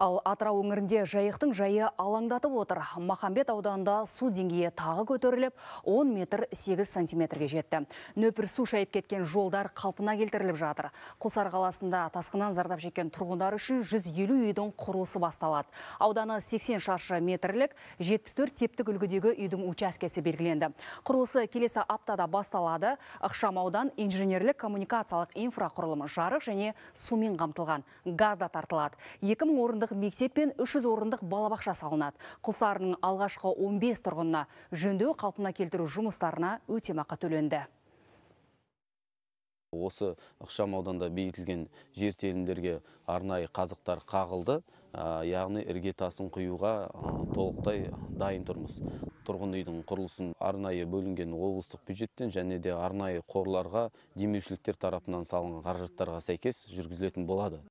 Ал Атырау өңірінде жайықтың жайы алаңдатып отыр. Махамбет ауданында су деңгейі тағы көтеріліп, 10 метр 8 сантиметрге жетті. Нөпір су шайып кеткен жолдар қалпына келтіріліп жатыр. Құлсар қаласында тасқынан зардап шеккен тұрғындар үшін 150 үйдің құрылысы басталады. Ауданы 80 шаршы метрлік 74 тептік үлгідегі үйдің учаскесі белгіленді. Құрылысы келесі аптада басталады. Ықшам аудан инженерлік коммуникациялық инфрақұрылымы жарық және сумен қамтылған газ да тартылады. 2000 орындық орындық мектеп пен 300 орындық балабақша салынады. Құлсарының алғашқы 15 тұрғынына жөндеу қалпына келтіру жұмыстарына өтемақы төленді. Осы ұқшам ауданда бейтілген жер телімдерге арнайы қазықтар қағылды, яғни үрге тасын құюға толықтай дайын тұрмыз. Тұрғын үйдің құрылысын арнайы бөлінген облыстық бюджеттен және де арнайы қорларға демеушіліктер тарапынан салынған қаражаттарға сәйкес жүргізілетін болады.